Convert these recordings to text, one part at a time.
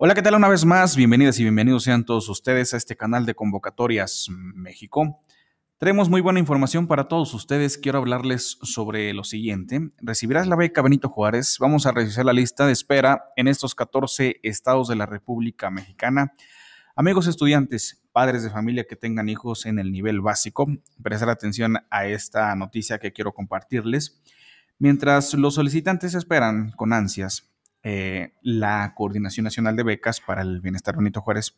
Hola, ¿qué tal una vez más? Bienvenidas y bienvenidos sean todos ustedes a este canal de convocatorias México. Tenemos muy buena información para todos ustedes. Quiero hablarles sobre lo siguiente. Recibirás la beca Benito Juárez. Vamos a revisar la lista de espera en estos 14 estados de la República Mexicana. Amigos estudiantes, padres de familia que tengan hijos en el nivel básico, prestar atención a esta noticia que quiero compartirles. Mientras los solicitantes esperan con ansias eh, la Coordinación Nacional de Becas para el Bienestar Benito Juárez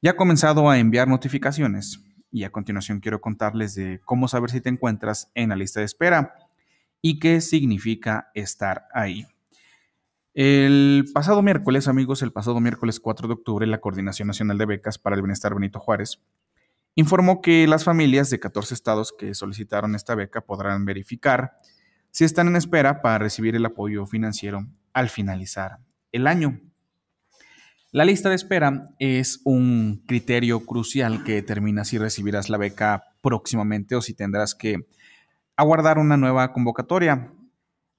ya ha comenzado a enviar notificaciones y a continuación quiero contarles de cómo saber si te encuentras en la lista de espera y qué significa estar ahí. El pasado miércoles, amigos, el pasado miércoles 4 de octubre, la Coordinación Nacional de Becas para el Bienestar Benito Juárez informó que las familias de 14 estados que solicitaron esta beca podrán verificar si están en espera para recibir el apoyo financiero al finalizar el año. La lista de espera es un criterio crucial que determina si recibirás la beca próximamente o si tendrás que aguardar una nueva convocatoria.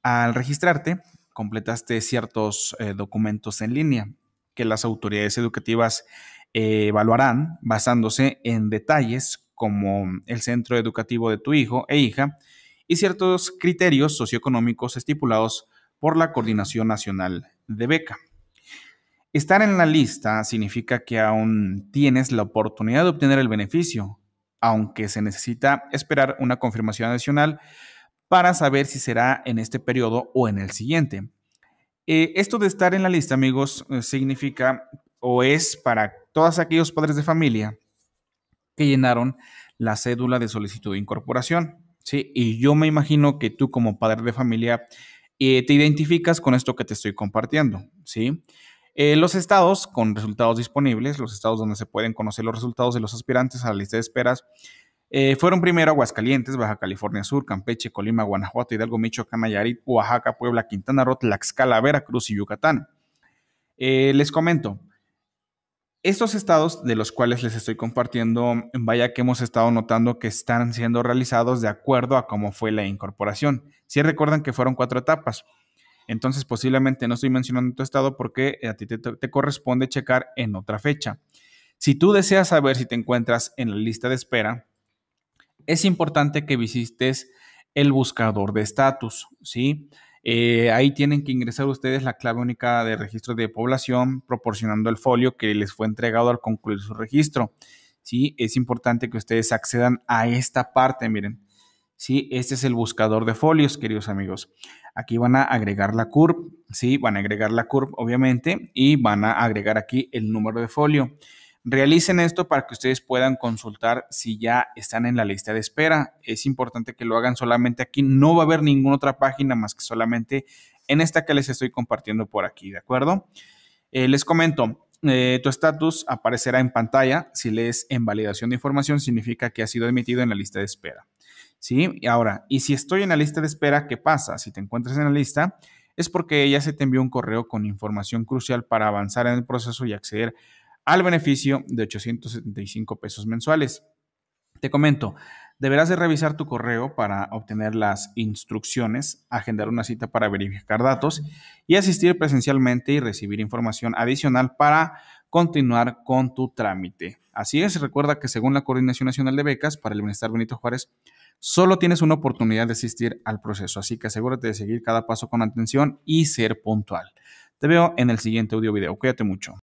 Al registrarte, completaste ciertos eh, documentos en línea que las autoridades educativas eh, evaluarán basándose en detalles como el centro educativo de tu hijo e hija y ciertos criterios socioeconómicos estipulados por la Coordinación Nacional de Beca. Estar en la lista significa que aún tienes la oportunidad de obtener el beneficio, aunque se necesita esperar una confirmación adicional para saber si será en este periodo o en el siguiente. Eh, esto de estar en la lista, amigos, eh, significa o es para todos aquellos padres de familia que llenaron la cédula de solicitud de incorporación. Y yo me imagino que tú como padre de familia eh, te identificas con esto que te estoy compartiendo, ¿sí? Eh, los estados con resultados disponibles, los estados donde se pueden conocer los resultados de los aspirantes a la lista de esperas, eh, fueron primero Aguascalientes, Baja California Sur, Campeche, Colima, Guanajuato, Hidalgo, Michoacán, Nayarit, Oaxaca, Puebla, Quintana Roo, Tlaxcala, Veracruz y Yucatán. les comento, estos estados de los cuales les estoy compartiendo, vaya que hemos estado notando que están siendo realizados de acuerdo a cómo fue la incorporación. Si recuerdan que fueron cuatro etapas, entonces posiblemente no estoy mencionando tu estado porque a ti te, corresponde checar en otra fecha. Si tú deseas saber si te encuentras en la lista de espera, es importante que visites el buscador de estatus, ¿sí? Eh, ahí tienen que ingresar ustedes la clave única de registro de población, proporcionando el folio que les fue entregado al concluir su registro. ¿sí? Es importante que ustedes accedan a esta parte, miren. ¿sí? Este es el buscador de folios, queridos amigos. Aquí van a agregar la CURP, ¿sí? Van a agregar la CURP, obviamente, y van a agregar aquí el número de folio. Realicen esto para que ustedes puedan consultar si ya están en la lista de espera. Es importante que lo hagan solamente aquí. No va a haber ninguna otra página más que solamente en esta que les estoy compartiendo por aquí, ¿de acuerdo? Eh, les comento, eh, tu estatus aparecerá en pantalla. Si lees en validación de información, significa que ha sido admitido en la lista de espera. ¿Sí? ahora, y si estoy en la lista de espera, ¿qué pasa? Si te encuentras en la lista, es porque ya se te envió un correo con información crucial para avanzar en el proceso y acceder al beneficio de 875 pesos mensuales. Te comento, deberás de revisar tu correo para obtener las instrucciones, agendar una cita para verificar datos y asistir presencialmente y recibir información adicional para continuar con tu trámite. Así es, recuerda que según la Coordinación Nacional de Becas para el Bienestar Benito Juárez, solo tienes una oportunidad de asistir al proceso, así que asegúrate de seguir cada paso con atención y ser puntual. Te veo en el siguiente audio video. Cuídate mucho.